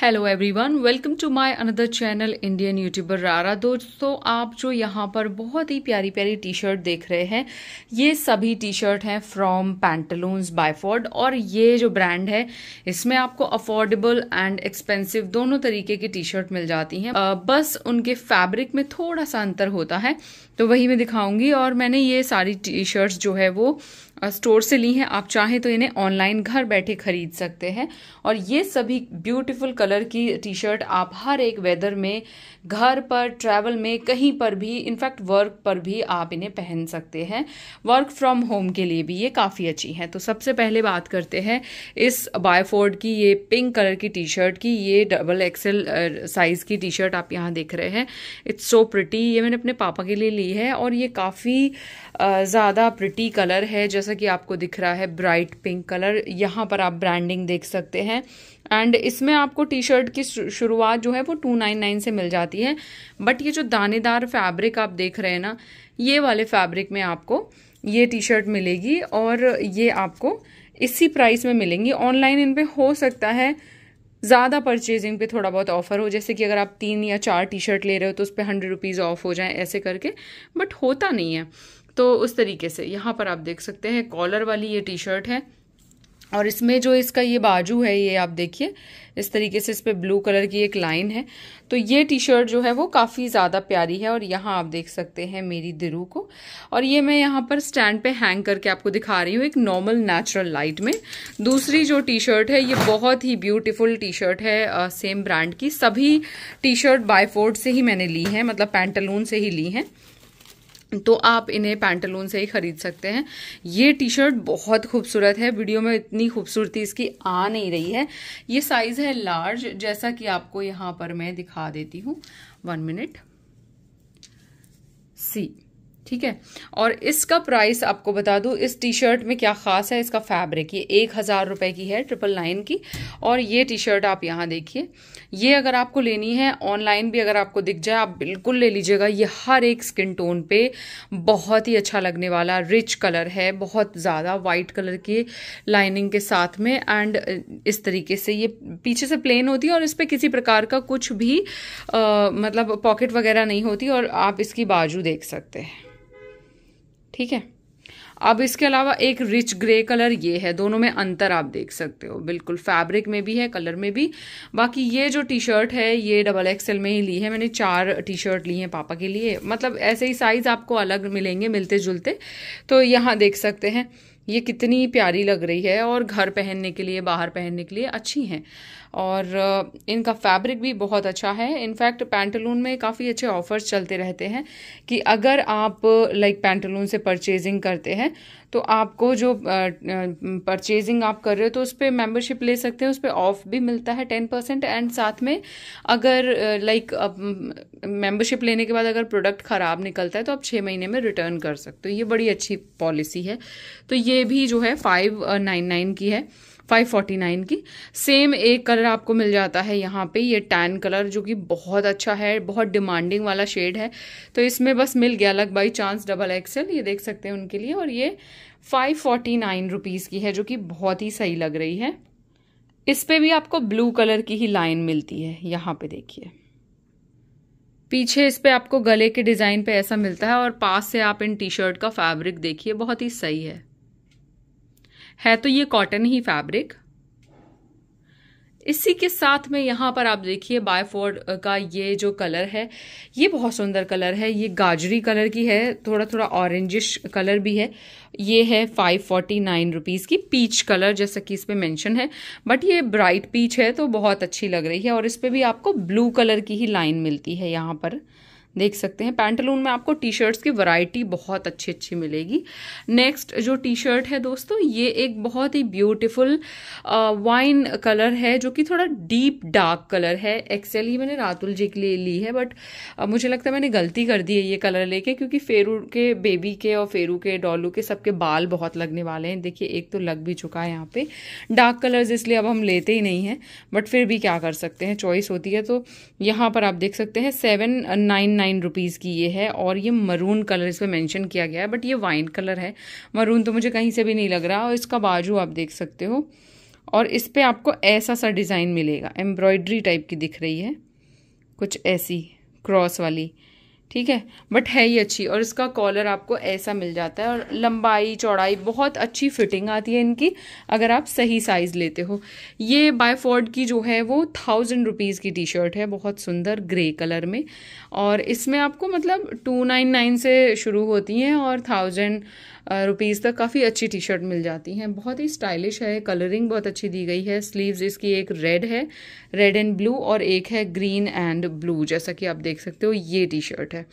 hello everyone welcome to my another channel Indian YouTuber रारा दोस्तों आप जो यहाँ पर बहुत ही प्यारी प्यारी टी शर्ट देख रहे हैं ये सभी टी शर्ट हैं फ्रॉम पैंटलून्स बायफोर्ड और ये जो ब्रांड है इसमें आपको अफोर्डेबल एंड एक्सपेंसिव दोनों तरीके की टी शर्ट मिल जाती हैं बस उनके फैब्रिक में थोड़ा सा अंतर होता है तो वही मैं दिखाऊंगी और मैंने ये सारी टी शर्ट्स जो है वो स्टोर से ली हैं आप चाहें तो इन्हें ऑनलाइन घर बैठे खरीद सकते हैं और ये सभी ब्यूटिफुल कलर की टी शर्ट आप हर एक वेदर में घर पर ट्रैवल में कहीं पर भी इनफैक्ट वर्क पर भी आप इन्हें पहन सकते हैं वर्क फ्रॉम होम के लिए भी ये काफ़ी अच्छी हैं तो सबसे पहले बात करते हैं इस बायफोर्ड की ये पिंक कलर की टी शर्ट की ये डबल एक्सेल साइज़ की टी शर्ट आप यहाँ देख रहे हैं इट्स सो प्रिटी ये मैंने अपने पापा के लिए ली है और ये काफ़ी ज़्यादा प्रिटी कलर है जैसा कि आपको दिख रहा है ब्राइट पिंक कलर यहाँ पर आप ब्रांडिंग देख सकते हैं एंड इसमें आपको टी शर्ट की शुरुआत जो है वो टू नाइन नाइन से मिल जाती है बट ये जो दानेदार फैब्रिक आप देख रहे हैं ना ये वाले फैब्रिक में आपको ये टी शर्ट मिलेगी और ये आपको इसी प्राइस में मिलेंगी ऑनलाइन इन पर हो सकता है ज़्यादा परचेजिंग पे थोड़ा बहुत ऑफर हो जैसे कि अगर आप तीन या चार टी शर्ट ले रहे हो तो उस पर हंड्रेड रुपीज़ ऑफ हो जाए ऐसे करके बट होता नहीं है तो उस तरीके से यहाँ पर आप देख सकते हैं कॉलर वाली ये टी शर्ट है और इसमें जो इसका ये बाजू है ये आप देखिए इस तरीके से इस पर ब्लू कलर की एक लाइन है तो ये टी शर्ट जो है वो काफ़ी ज़्यादा प्यारी है और यहाँ आप देख सकते हैं मेरी दिरू को और ये मैं यहाँ पर स्टैंड पे हैंग करके आपको दिखा रही हूँ एक नॉर्मल नेचुरल लाइट में दूसरी जो टी शर्ट है ये बहुत ही ब्यूटिफुल टी शर्ट है आ, सेम ब्रांड की सभी टी शर्ट बाय से ही मैंने ली है मतलब पैंटलून से ही ली हैं तो आप इन्हें पैंटलून से ही ख़रीद सकते हैं ये टी शर्ट बहुत खूबसूरत है वीडियो में इतनी खूबसूरती इसकी आ नहीं रही है ये साइज़ है लार्ज जैसा कि आपको यहाँ पर मैं दिखा देती हूँ वन मिनट सी ठीक है और इसका प्राइस आपको बता दूँ इस टी शर्ट में क्या ख़ास है इसका फैब्रिक ये एक हज़ार रुपये की है ट्रिपल नाइन की और ये टी शर्ट आप यहाँ देखिए ये अगर आपको लेनी है ऑनलाइन भी अगर आपको दिख जाए आप बिल्कुल ले लीजिएगा ये हर एक स्किन टोन पे बहुत ही अच्छा लगने वाला रिच कलर है बहुत ज़्यादा वाइट कलर की लाइनिंग के साथ में एंड इस तरीके से ये पीछे से प्लेन होती है और इस पर किसी प्रकार का कुछ भी आ, मतलब पॉकेट वगैरह नहीं होती और आप इसकी बाजू देख सकते हैं ठीक है अब इसके अलावा एक रिच ग्रे कलर ये है दोनों में अंतर आप देख सकते हो बिल्कुल फैब्रिक में भी है कलर में भी बाकी ये जो टी शर्ट है ये डबल एक्सएल में ही ली है मैंने चार टी शर्ट ली है पापा के लिए मतलब ऐसे ही साइज़ आपको अलग मिलेंगे मिलते जुलते तो यहाँ देख सकते हैं ये कितनी प्यारी लग रही है और घर पहनने के लिए बाहर पहनने के लिए अच्छी हैं और इनका फैब्रिक भी बहुत अच्छा है इनफैक्ट पैंटलून में काफ़ी अच्छे ऑफर्स चलते रहते हैं कि अगर आप लाइक पैंटलून से परचेजिंग करते हैं तो आपको जो परचेजिंग आप कर रहे हो तो उस पर मेम्बरशिप ले सकते हैं उस पर ऑफ भी मिलता है टेन परसेंट एंड साथ में अगर लाइक मेम्बरशिप लेने के बाद अगर प्रोडक्ट ख़राब निकलता है तो आप छः महीने में रिटर्न कर सकते हो ये बड़ी अच्छी पॉलिसी है तो ये भी जो है फाइव नाइन नाइन की है 549 की सेम एक कलर आपको मिल जाता है यहाँ पे ये टैन कलर जो कि बहुत अच्छा है बहुत डिमांडिंग वाला शेड है तो इसमें बस मिल गया अलग बाई चांस डबल एक्सेल ये देख सकते हैं उनके लिए और ये फाइव फोर्टी नाइन रुपीज़ की है जो कि बहुत ही सही लग रही है इस पर भी आपको ब्लू कलर की ही लाइन मिलती है यहाँ पे देखिए पीछे इस पर आपको गले के डिज़ाइन पे ऐसा मिलता है और पास से आप इन टी शर्ट का फैब्रिक देखिए बहुत ही सही है है तो ये कॉटन ही फैब्रिक इसी के साथ में यहाँ पर आप देखिए बायफोर्ड का ये जो कलर है ये बहुत सुंदर कलर है ये गाजरी कलर की है थोड़ा थोड़ा ऑरेंजिश कलर भी है ये है फाइव फोर्टी नाइन रुपीज़ की पीच कलर जैसा कि इस पर मैंशन है बट ये ब्राइट पीच है तो बहुत अच्छी लग रही है और इस पर भी आपको ब्लू कलर की ही लाइन मिलती है यहाँ पर देख सकते हैं पैंटलून में आपको टी शर्ट्स की वैरायटी बहुत अच्छी अच्छी मिलेगी नेक्स्ट जो टी शर्ट है दोस्तों ये एक बहुत ही ब्यूटीफुल वाइन कलर है जो कि थोड़ा डीप डार्क कलर है एक्सेल ही मैंने रातुल जी के लिए ली है बट आ, मुझे लगता है मैंने गलती कर दी है ये कलर लेके क्योंकि फेरू के बेबी के और फेरू के डॉलू के सबके बाल बहुत लगने वाले हैं देखिए एक तो लग भी चुका है यहाँ पे डार्क कलर्स इसलिए अब हम लेते ही नहीं हैं बट फिर भी क्या कर सकते हैं चॉइस होती है तो यहाँ पर आप देख सकते हैं सेवन नाइन नाइन रुपीज़ की ये है और ये मरून कलर इस पर मैंशन किया गया है बट ये वाइन कलर है मरून तो मुझे कहीं से भी नहीं लग रहा और इसका बाजू आप देख सकते हो और इस पर आपको ऐसा सा डिज़ाइन मिलेगा एम्ब्रॉयड्री टाइप की दिख रही है कुछ ऐसी क्रॉस वाली ठीक है बट है ही अच्छी और इसका कॉलर आपको ऐसा मिल जाता है और लंबाई चौड़ाई बहुत अच्छी फिटिंग आती है इनकी अगर आप सही साइज़ लेते हो ये बायफॉर्ड की जो है वो थाउजेंड रुपीज़ की टी शर्ट है बहुत सुंदर ग्रे कलर में और इसमें आपको मतलब टू नाइन नाइन से शुरू होती हैं और थाउजेंड रुपीज़ तक काफ़ी अच्छी टी शर्ट मिल जाती हैं बहुत ही स्टाइलिश है कलरिंग बहुत अच्छी दी गई है स्लीव्स इसकी एक रेड है रेड एंड ब्लू और एक है ग्रीन एंड ब्लू जैसा कि आप देख सकते हो ये टी शर्ट है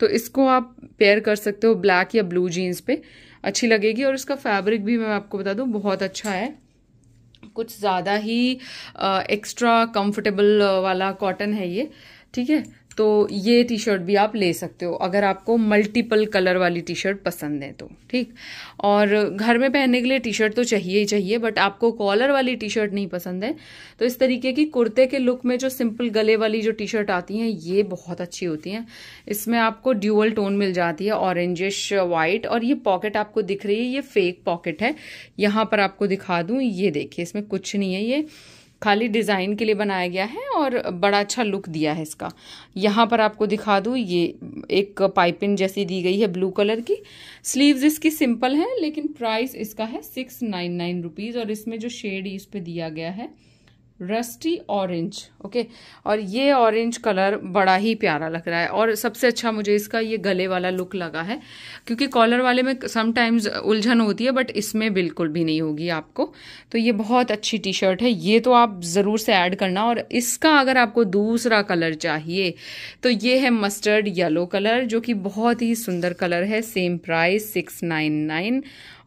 तो इसको आप पेयर कर सकते हो ब्लैक या ब्लू जीन्स पे अच्छी लगेगी और इसका फैब्रिक भी मैं आपको बता दूँ बहुत अच्छा है कुछ ज़्यादा ही एक्स्ट्रा कम्फर्टेबल वाला कॉटन है ये ठीक है तो ये टी शर्ट भी आप ले सकते हो अगर आपको मल्टीपल कलर वाली टी शर्ट पसंद है तो ठीक और घर में पहनने के लिए टी शर्ट तो चाहिए ही चाहिए बट आपको कॉलर वाली टी शर्ट नहीं पसंद है तो इस तरीके की कुर्ते के लुक में जो सिंपल गले वाली जो टी शर्ट आती हैं ये बहुत अच्छी होती हैं इसमें आपको ड्यूअल टोन मिल जाती है ऑरेंजिश वाइट और ये पॉकेट आपको दिख रही है ये फेक पॉकेट है यहाँ पर आपको दिखा दूँ ये देखिए इसमें कुछ नहीं है ये खाली डिज़ाइन के लिए बनाया गया है और बड़ा अच्छा लुक दिया है इसका यहाँ पर आपको दिखा दूँ ये एक पाइपिंग जैसी दी गई है ब्लू कलर की स्लीव्स इसकी सिंपल है लेकिन प्राइस इसका है सिक्स नाइन नाइन रुपीज़ और इसमें जो शेड इस पर दिया गया है रस्टी ऑरेंज ओके और ये ऑरेंज कलर बड़ा ही प्यारा लग रहा है और सबसे अच्छा मुझे इसका ये गले वाला लुक लगा है क्योंकि कॉलर वाले में समटाइम्स उलझन होती है बट इसमें बिल्कुल भी नहीं होगी आपको तो ये बहुत अच्छी टी शर्ट है ये तो आप ज़रूर से ऐड करना और इसका अगर आपको दूसरा कलर चाहिए तो ये है मस्टर्ड येलो कलर जो कि बहुत ही सुंदर कलर है same price six nine nine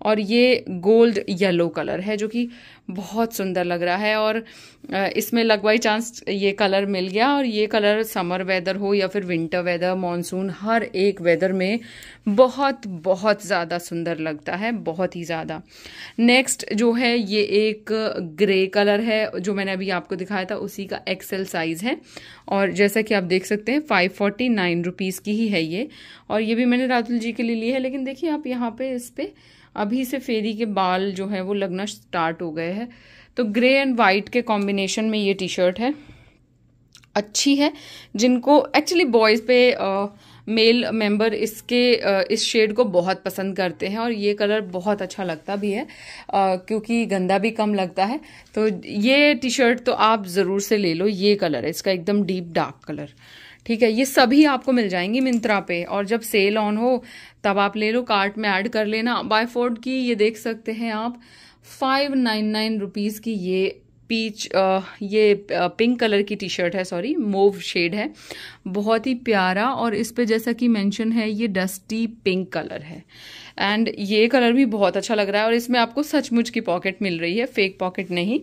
और ये गोल्ड येलो कलर है जो कि बहुत सुंदर लग रहा है और इसमें लग बाई चांस ये कलर मिल गया और ये कलर समर वेदर हो या फिर विंटर वेदर मानसून हर एक वेदर में बहुत बहुत ज़्यादा सुंदर लगता है बहुत ही ज़्यादा नेक्स्ट जो है ये एक ग्रे कलर है जो मैंने अभी आपको दिखाया था उसी का एक्सेल साइज़ है और जैसा कि आप देख सकते हैं फाइव फोर्टी नाइन रुपीज़ की ही है ये और ये भी मैंने रातुल जी के लिए ली है लेकिन देखिए आप यहाँ पर इस पर अभी से फेरी के बाल जो है वो लगना स्टार्ट हो गए हैं तो ग्रे एंड वाइट के कॉम्बिनेशन में ये टी शर्ट है अच्छी है जिनको एक्चुअली बॉयज़ पे मेल मेंबर इसके इस शेड को बहुत पसंद करते हैं और ये कलर बहुत अच्छा लगता भी है क्योंकि गंदा भी कम लगता है तो ये टी शर्ट तो आप ज़रूर से ले लो ये कलर है इसका एकदम डीप डार्क कलर ठीक है ये सभी आपको मिल जाएंगी मिंत्रा पे और जब सेल ऑन हो तब आप ले लो कार्ट में ऐड कर लेना बाय फोर्ड की ये देख सकते हैं आप फाइव नाइन नाइन रुपीज़ की ये पीच आ, ये पिंक कलर की टी शर्ट है सॉरी मोव शेड है बहुत ही प्यारा और इस पे जैसा कि मेंशन है ये डस्टी पिंक कलर है एंड ये कलर भी बहुत अच्छा लग रहा है और इसमें आपको सचमुच की पॉकेट मिल रही है फेक पॉकेट नहीं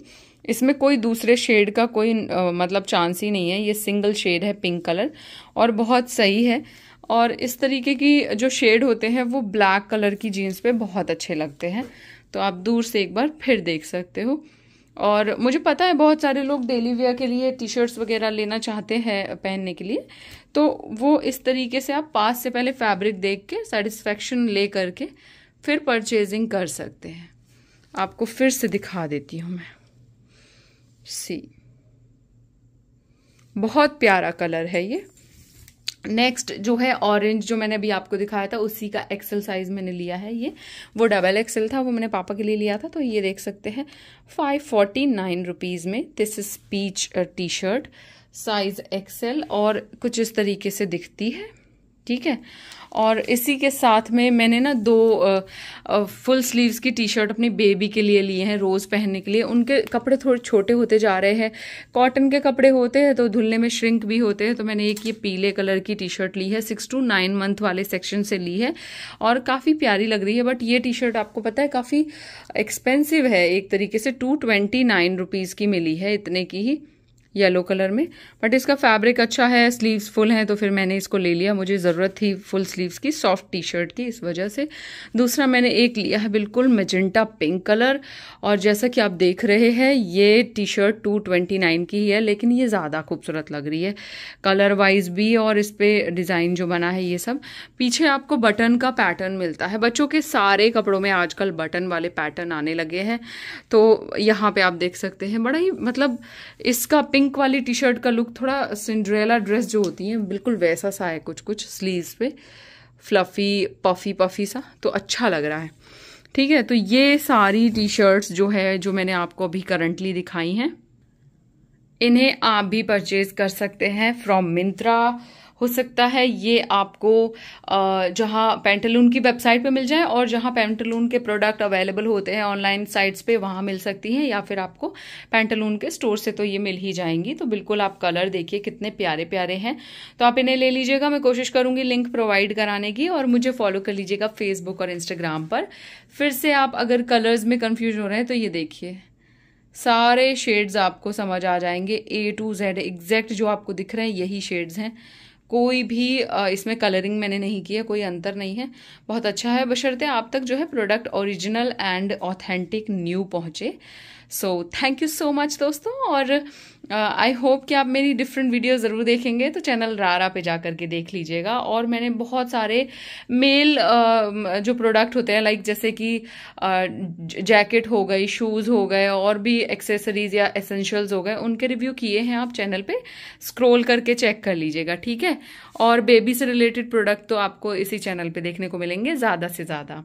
इसमें कोई दूसरे शेड का कोई आ, मतलब चांस ही नहीं है ये सिंगल शेड है पिंक कलर और बहुत सही है और इस तरीके की जो शेड होते हैं वो ब्लैक कलर की जीन्स पे बहुत अच्छे लगते हैं तो आप दूर से एक बार फिर देख सकते हो और मुझे पता है बहुत सारे लोग डेली वेयर के लिए टी शर्ट्स वगैरह लेना चाहते हैं पहनने के लिए तो वो इस तरीके से आप पास से पहले फैब्रिक देख के सेटिस्फेक्शन ले करके फिर परचेजिंग कर सकते हैं आपको फिर से दिखा देती हूँ मैं सी बहुत प्यारा कलर है ये नेक्स्ट जो है ऑरेंज जो मैंने अभी आपको दिखाया था उसी का एक्सेल साइज मैंने लिया है ये वो डबल एक्सेल था वो मैंने पापा के लिए लिया था तो ये देख सकते हैं फाइव फोर्टी नाइन रुपीज़ में this is peach T shirt size XL और कुछ इस तरीके से दिखती है ठीक है और इसी के साथ में मैंने ना दो आ, आ, फुल स्लीव्स की टी शर्ट अपनी बेबी के लिए लिए हैं रोज़ पहनने के लिए उनके कपड़े थोड़े छोटे होते जा रहे हैं कॉटन के कपड़े होते हैं तो धुलने में श्रिंक भी होते हैं तो मैंने एक ये पीले कलर की टी शर्ट ली है सिक्स टू नाइन मंथ वाले सेक्शन से ली है और काफ़ी प्यारी लग रही है बट ये टी शर्ट आपको पता है काफ़ी एक्सपेंसिव है एक तरीके से टू ट्वेंटी नाइन रुपीज़ की मिली है इतने की ही येलो कलर में बट इसका फैब्रिक अच्छा है स्लीव्स फुल हैं तो फिर मैंने इसको ले लिया मुझे ज़रूरत थी फुल स्लीव्स की सॉफ्ट टी शर्ट की इस वजह से दूसरा मैंने एक लिया है बिल्कुल मजेंटा पिंक कलर और जैसा कि आप देख रहे हैं ये T shirt two twenty nine की ही है लेकिन ये ज़्यादा खूबसूरत लग रही है कलर वाइज भी और इस पर डिज़ाइन जो बना है ये सब पीछे आपको बटन का पैटर्न मिलता है बच्चों के सारे कपड़ों में आजकल बटन वाले पैटर्न आने लगे हैं तो यहाँ पर आप देख सकते हैं बड़ा ही मतलब इसका पिंक पिंक वाली टी शर्ट का लुक थोड़ा सिंड्रेला ड्रेस जो होती है बिल्कुल वैसा सा है कुछ कुछ स्लीव्स पे फ्लफ़ी पफ़ी पफ़ी सा तो अच्छा लग रहा है ठीक है तो ये सारी टी शर्ट्स जो है जो मैंने आपको अभी करंटली दिखाई हैं इन्हें आप भी परचेज कर सकते हैं फ्रॉम मिंत्रा हो सकता है ये आपको जहाँ पेंटलून की वेबसाइट पे मिल जाए और जहाँ पेंटलून के प्रोडक्ट अवेलेबल होते हैं ऑनलाइन साइट्स पे वहाँ मिल सकती हैं या फिर आपको पेंटलून के स्टोर से तो ये मिल ही जाएंगी तो बिल्कुल आप कलर देखिए कितने प्यारे प्यारे हैं तो आप इन्हें ले लीजिएगा मैं कोशिश करूँगी लिंक प्रोवाइड कराने की और मुझे फॉलो कर लीजिएगा फेसबुक और इंस्टाग्राम पर फिर से आप अगर कलर्स में कन्फ्यूज हो रहे हैं तो ये देखिए सारे शेड्स आपको समझ आ जाएंगे ए टू जेड एग्जैक्ट जो आपको दिख रहे हैं यही शेड्स हैं कोई भी इसमें कलरिंग मैंने नहीं की है कोई अंतर नहीं है बहुत अच्छा है बशर्ते आप तक जो है product original and authentic new पहुँचे so thank you so much दोस्तों और आई uh, होप कि आप मेरी डिफरेंट वीडियो ज़रूर देखेंगे तो चैनल रारा पे जा कर के देख लीजिएगा और मैंने बहुत सारे मेल uh, जो प्रोडक्ट होते हैं लाइक जैसे कि uh, जैकेट हो गई शूज़ हो गए और भी एक्सेसरीज या एसेंशियल्स हो गए उनके रिव्यू किए हैं आप चैनल पे स्क्रॉल करके चेक कर लीजिएगा ठीक है और बेबी से रिलेटेड प्रोडक्ट तो आपको इसी चैनल पर देखने को मिलेंगे ज़्यादा से ज़्यादा